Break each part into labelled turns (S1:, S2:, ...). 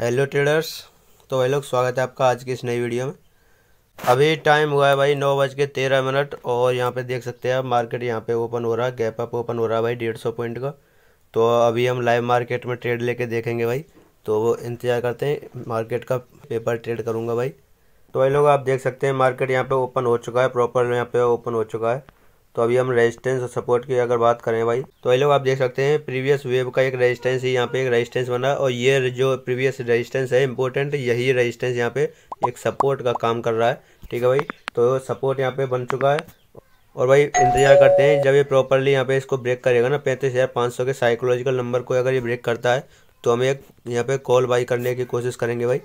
S1: hello traders तो भाई लोग स्वागत है आपका आज की इस नई वीडियो में अभी टाइम हुआ है भाई नौ बज के तेरह मिनट और यहाँ पे देख सकते हैं आप मार्केट यहाँ पे ओपन हो रहा है गैप अप ओपन हो रहा है भाई डेढ़ सौ पॉइंट का तो अभी हम लाइव मार्केट में ट्रेड लेके देखेंगे भाई तो वो इंतज़ार करते हैं मार्केट का पेपर ट्रेड करूँगा भाई तो भाई लोग आप देख सकते हैं मार्केट यहाँ पर ओपन हो चुका है प्रॉपर यहाँ पर ओपन हो चुका है तो अभी हम रेजिस्टेंस और सपोर्ट की अगर बात करें भाई तो ये लोग आप देख सकते हैं प्रीवियस वेव का एक रेजिस्टेंस ही यहाँ पे एक रेजिस्टेंस बना और ये जो प्रीवियस रेजिस्टेंस है इंपॉर्टेंट यही रेजिस्टेंस यहाँ पे एक सपोर्ट का काम कर रहा है ठीक है भाई तो सपोर्ट यहाँ पे बन चुका है और भाई इंतजार करते हैं जब ये प्रॉपरली यहाँ पे इसको ब्रेक करेगा ना पैंतीस हज़ार पाँच सौ के साइकोलॉजिकल नंबर को अगर ये ब्रेक करता है तो हम एक यहाँ पे कॉल बाई करने की कोशिश करेंगे भाई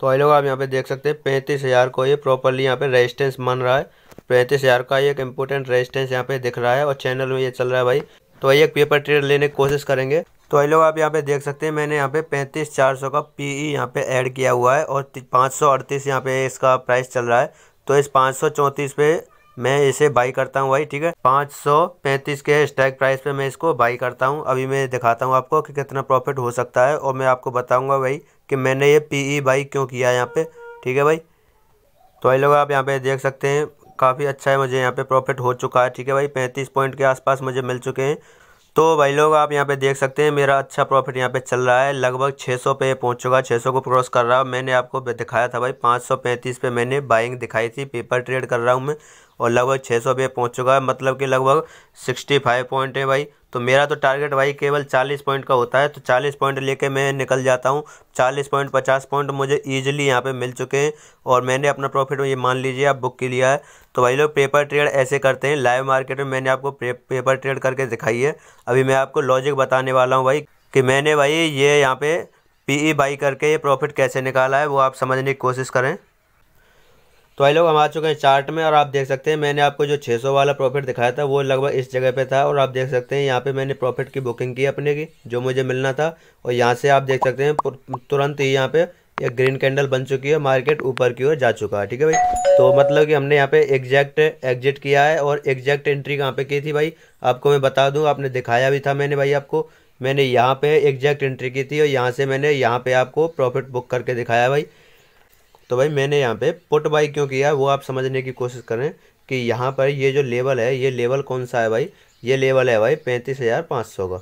S1: तो आई लोग आप यहाँ पे देख सकते हैं पैंतीस हज़ार को ये प्रॉपरली यहाँ पे रेजिस्टेंस मान रहा है पैंतीस हज़ार का एक इम्पोर्टेंट रेजिस्टेंस यहाँ पे दिख रहा है और चैनल में ये चल रहा है भाई तो भाई एक पेपर ट्रेड लेने की कोशिश करेंगे तो भाई लोग आप यहाँ पे देख सकते हैं मैंने यहाँ पे पैंतीस चार सौ का पी ई e यहाँ पे ऐड किया हुआ है और पाँच सौ अड़तीस यहाँ पे इसका प्राइस चल रहा है तो इस पाँच सौ चौंतीस पे मैं इसे बाई करता हूँ भाई ठीक है पाँच सौ पैंतीस के स्टैक प्राइस पे मैं इसको बाई करता हूँ अभी मैं दिखाता हूँ आपको कि कितना प्रॉफिट हो सकता है और मैं आपको बताऊँगा भाई कि मैंने ये पी ई बाई क्यों किया है यहाँ पे ठीक है भाई तो भाई लोग आप यहाँ पे देख सकते हैं काफ़ी अच्छा है मुझे यहाँ पे प्रॉफिट हो चुका है ठीक है भाई पैंतीस पॉइंट के आसपास मुझे मिल चुके हैं तो भाई लोग आप यहाँ पे देख सकते हैं मेरा अच्छा प्रॉफिट यहाँ पे चल रहा है लगभग 600 पे पहुँच चुका 600 को क्रॉस कर रहा हूँ मैंने आपको दिखाया था भाई 535 पे मैंने बाइंग दिखाई थी पेपर ट्रेड कर रहा हूँ मैं और लगभग छः सौ पे पहुँच चुका है मतलब कि लगभग सिक्सटी फाइव पॉइंट है भाई तो मेरा तो टारगेट भाई केवल चालीस पॉइंट का होता है तो चालीस पॉइंट लेके मैं निकल जाता हूँ चालीस पॉइंट पचास पॉइंट मुझे ईजिली यहाँ पे मिल चुके हैं और मैंने अपना प्रॉफिट ये मान लीजिए आप बुक के लिया है तो भाई लोग पेपर ट्रेड ऐसे करते हैं लाइव मार्केट में मैंने आपको पेपर ट्रेड करके दिखाई है अभी मैं आपको लॉजिक बताने वाला हूँ भाई कि मैंने भाई ये यहाँ पे ई बाई e करके ये प्रॉफिट कैसे निकाला है वो आप समझने की कोशिश करें तो आई लोग हम आ चुके हैं चार्ट में और आप देख सकते हैं मैंने आपको जो 600 वाला प्रॉफिट दिखाया था वो लगभग इस जगह पे था और आप देख सकते हैं यहाँ पे मैंने प्रॉफिट की बुकिंग की अपने की जो मुझे मिलना था और यहाँ से आप देख सकते हैं तुरंत ही यहाँ पे एक ग्रीन कैंडल बन चुकी है मार्केट ऊपर की ओर जा चुका है ठीक है भाई तो मतलब कि हमने यहाँ पे एग्जैक्ट एग्जिट किया है और एग्जैक्ट एंट्री कहाँ पे की थी भाई आपको मैं बता दूँ आपने दिखाया भी था मैंने भाई आपको मैंने यहाँ पे एग्जैक्ट एंट्री की थी और यहाँ से मैंने यहाँ पे आपको प्रॉफिट बुक करके दिखाया भाई तो भाई मैंने यहाँ पे पुट बाई क्यों किया वो आप समझने की कोशिश करें कि यहाँ पर ये जो लेवल है ये लेवल कौन सा है भाई ये लेवल है भाई पैंतीस हज़ार पाँच सौ का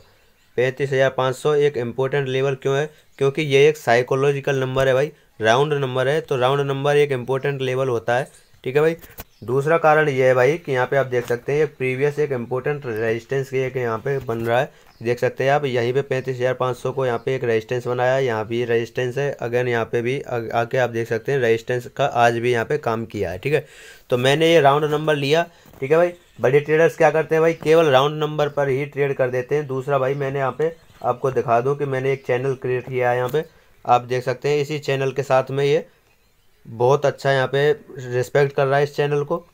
S1: पैंतीस हज़ार पाँच सौ एक इम्पोर्टेंट लेवल क्यों है क्योंकि ये एक साइकोलॉजिकल नंबर है भाई राउंड नंबर है तो राउंड नंबर एक इम्पोर्टेंट लेवल होता है ठीक है भाई दूसरा कारण ये है भाई कि यहाँ पे आप देख सकते हैं एक प्रीवियस एक इम्पोर्टेंट रेजिस्टेंस के एक यहाँ पे बन रहा है देख सकते हैं आप यहीं पे पैंतीस हज़ार पाँच सौ को यहाँ पे एक रेजिस्टेंस बनाया है यहाँ भी रेजिस्टेंस है अगेन यहाँ पे भी आके आप देख सकते हैं रेजिस्टेंस का आज भी यहाँ पे काम किया है ठीक है तो मैंने ये राउंड नंबर लिया ठीक है भाई बड़े ट्रेडर्स क्या करते हैं भाई केवल राउंड नंबर पर ही ट्रेड कर देते हैं दूसरा भाई मैंने यहाँ पे आपको दिखा दूँ कि मैंने एक चैनल क्रिएट किया है यहाँ पर आप देख सकते हैं इसी चैनल के साथ में ये बहुत अच्छा यहाँ पे रिस्पेक्ट कर रहा है इस चैनल को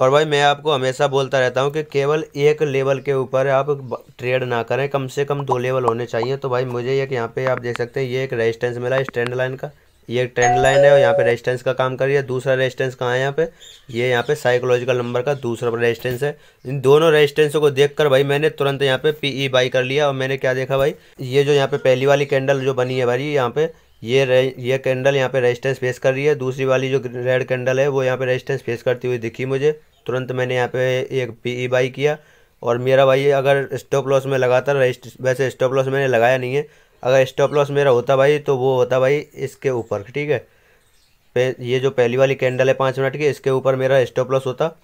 S1: और भाई मैं आपको हमेशा बोलता रहता हूँ कि केवल एक लेवल के ऊपर आप ट्रेड ना करें कम से कम दो लेवल होने चाहिए तो भाई मुझे एक यहाँ पे आप देख सकते हैं ये एक रेजिस्टेंस मिला इस ट्रेंड लाइन का ये एक ट्रेंड लाइन है और यहाँ पे रेजिस्टेंस का काम कर रही है दूसरा रेजिस्टेंस कहाँ है यहाँ पे ये यहाँ पे साइकोलॉजिकल नंबर का दूसरा रेजिस्टेंस है इन दोनों रेजिस्टेंसों को देखकर भाई मैंने तुरंत यहाँ पे पीई बाई e कर लिया और मैंने क्या देखा भाई ये जो यहाँ पे पहली वाली कैंडल जो बनी है भाई यहाँ पे ये ये कैंडल यहाँ पे रेजिस्टेंस फेस कर रही है दूसरी वाली जो रेड कैंडल है वो यहाँ पे रेजिस्टेंस फेस करती हुई दिखी मुझे तुरंत मैंने यहाँ पे एक पीई बाई e किया और मेरा भाई अगर स्टॉप लॉस में लगातार वैसे स्टॉप लॉस मैंने लगाया नहीं है अगर स्टॉप लॉस मेरा होता भाई तो वो होता भाई इसके ऊपर ठीक है ये जो पहली वाली कैंडल है पाँच मिनट की इसके ऊपर मेरा स्टॉप लॉस होता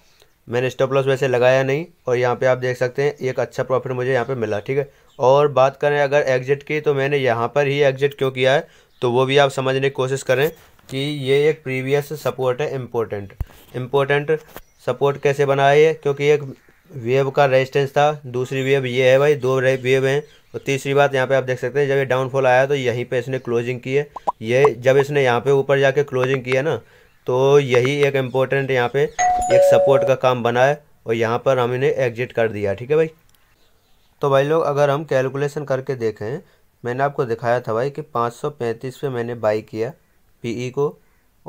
S1: मैंने स्टॉप लॉस वैसे लगाया नहीं और यहाँ पे आप देख सकते हैं एक अच्छा प्रॉफिट मुझे यहाँ पे मिला ठीक है और बात करें अगर एग्जिट की तो मैंने यहाँ पर ही एग्जिट क्यों किया है तो वो भी आप समझने की कोशिश करें कि ये एक प्रीवियस सपोर्ट है इम्पोर्टेंट इम्पोर्टेंट सपोर्ट कैसे बनाया है क्योंकि एक वेव का रेजिस्टेंस था दूसरी वेव ये है भाई दो वेव हैं और तीसरी बात यहाँ पे आप देख सकते हैं जब ये डाउनफॉल आया तो यहीं पे इसने क्लोजिंग की है ये जब इसने यहाँ पे ऊपर जाके क्लोजिंग किया ना तो यही एक इम्पोर्टेंट यहाँ पे एक सपोर्ट का काम बना है और यहाँ पर हम इन्हें एग्जिट कर दिया ठीक है भाई तो भाई लोग अगर हम कैलकुलेशन करके देखें मैंने आपको दिखाया था भाई कि पाँच सौ पैंतीस पे मैंने बाई किया पीई e को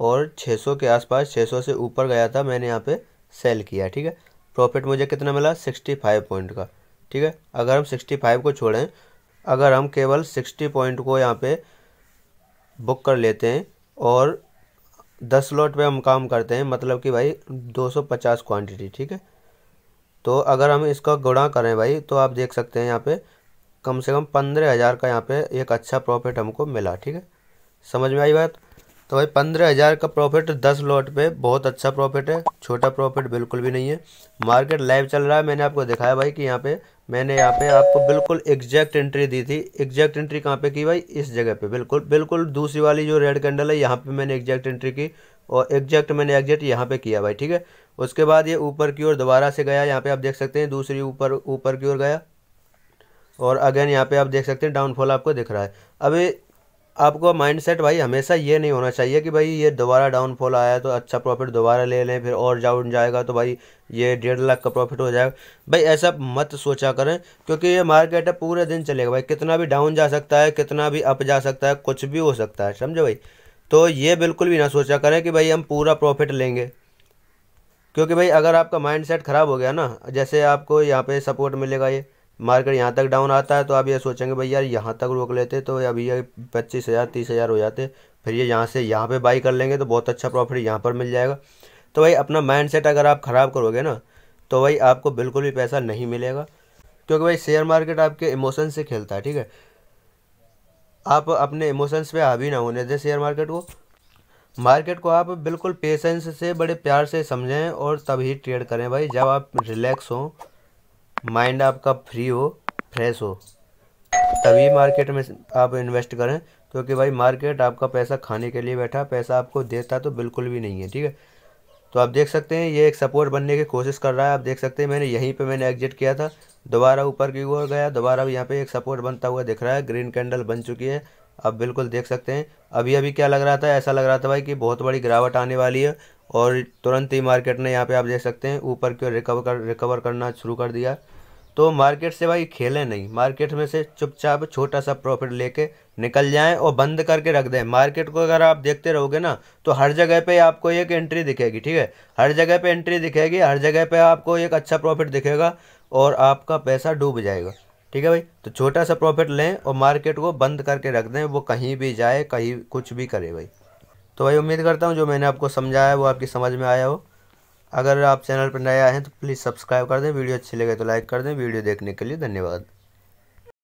S1: और छः सौ के आसपास छः सौ से ऊपर गया था मैंने यहाँ पे सेल किया ठीक है प्रॉफिट मुझे कितना मिला सिक्सटी फाइव पॉइंट का ठीक है अगर हम सिक्सटी फाइव को छोड़ें अगर हम केवल सिक्सटी पॉइंट को यहाँ पे बुक कर लेते हैं और दस लॉट पे हम काम करते हैं मतलब कि भाई दो सौ पचास क्वान्टिटी ठीक है तो अगर हम इसका गुणा करें भाई तो आप देख सकते हैं यहाँ पर कम से कम पंद्रह हज़ार का यहाँ पे एक अच्छा प्रॉफिट हमको मिला ठीक है समझ में आई बात तो भाई पंद्रह हज़ार का प्रॉफिट दस लॉट पे बहुत अच्छा प्रॉफिट है छोटा प्रॉफिट बिल्कुल भी नहीं है मार्केट लाइव चल रहा है मैंने आपको दिखाया भाई कि यहाँ पे मैंने यहाँ पे आपको बिल्कुल एग्जैक्ट एंट्री दी थी एग्जैक्ट एंट्री कहाँ पे की भाई इस जगह पे बिल्कुल बिल्कुल दूसरी वाली जो रेड कैंडल है यहाँ पर मैंने एग्जैक्ट एंट्री की और एग्जैक्ट मैंने एग्जैक्ट यहाँ पर किया भाई ठीक है उसके बाद ये ऊपर की ओर दोबारा से गया यहाँ पर आप देख सकते हैं दूसरी ऊपर ऊपर की ओर गया और अगेन यहाँ पे आप देख सकते हैं डाउनफॉल आपको दिख रहा है अभी आपको माइंडसेट भाई हमेशा ये नहीं होना चाहिए कि भाई ये दोबारा डाउनफॉल आया तो अच्छा प्रॉफिट दोबारा ले लें फिर और डाउन जाएगा तो भाई ये डेढ़ लाख का प्रॉफिट हो जाएगा भाई ऐसा मत सोचा करें क्योंकि ये मार्केट है पूरे दिन चलेगा भाई कितना भी डाउन जा सकता है कितना भी अप जा सकता है कुछ भी हो सकता है समझो भाई तो ये बिल्कुल भी ना सोचा करें कि भाई हम पूरा प्रॉफिट लेंगे क्योंकि भाई अगर आपका माइंड ख़राब हो गया ना जैसे आपको यहाँ पर सपोर्ट मिलेगा ये मार्केट यहाँ तक डाउन आता है तो आप ये सोचेंगे भाई यार यहाँ तक रोक लेते तो अभी ये पच्चीस हज़ार तीस हज़ार हो जाते फिर ये यहाँ से यहाँ पे बाई कर लेंगे तो बहुत अच्छा प्रॉफिट यहाँ पर मिल जाएगा तो भाई अपना सेट अगर आप ख़राब करोगे ना तो भाई आपको बिल्कुल भी पैसा नहीं मिलेगा क्योंकि भाई शेयर मार्केट आपके इमोशन से खेलता है ठीक है आप अपने इमोशंस पर हावी ना होने दें शेयर मार्केट को मार्केट को आप बिल्कुल पेशेंस से बड़े प्यार से समझें और तभी ट्रेड करें भाई जब आप रिलैक्स हों माइंड आपका फ्री हो फ्रेश हो तभी मार्केट में आप इन्वेस्ट करें क्योंकि भाई मार्केट आपका पैसा खाने के लिए बैठा पैसा आपको देता तो बिल्कुल भी नहीं है ठीक है तो आप देख सकते हैं ये एक सपोर्ट बनने की कोशिश कर रहा है आप देख सकते हैं मैंने यहीं पे मैंने एग्जिट किया था दोबारा ऊपर की ओर गया दोबारा यहाँ पे एक सपोर्ट बनता हुआ दिख रहा है ग्रीन कैंडल बन चुकी है आप बिल्कुल देख सकते हैं अभी अभी क्या लग रहा था ऐसा लग रहा था भाई कि बहुत बड़ी गिरावट आने वाली है और तुरंत ही मार्केट ने यहाँ पे आप देख सकते हैं ऊपर की ओर रिकवर कर रिकवर करना शुरू कर दिया तो मार्केट से भाई खेलें नहीं मार्केट में से चुपचाप छोटा सा प्रॉफिट लेके निकल जाएं और बंद करके रख दें मार्केट को अगर आप देखते रहोगे ना तो हर जगह पे आपको एक एंट्री दिखेगी ठीक है हर जगह पे एंट्री दिखेगी हर जगह पे आपको एक अच्छा प्रॉफिट दिखेगा और आपका पैसा डूब जाएगा ठीक है भाई तो छोटा सा प्रॉफिट लें और मार्केट को बंद करके रख दें वो कहीं भी जाए कहीं कुछ भी करे भाई तो भाई उम्मीद करता हूँ जो मैंने आपको समझाया वो आपकी समझ में आया हो अगर आप चैनल पर नए आए हैं तो प्लीज़ सब्सक्राइब कर दें वीडियो अच्छी लगे तो लाइक कर दें वीडियो देखने के लिए धन्यवाद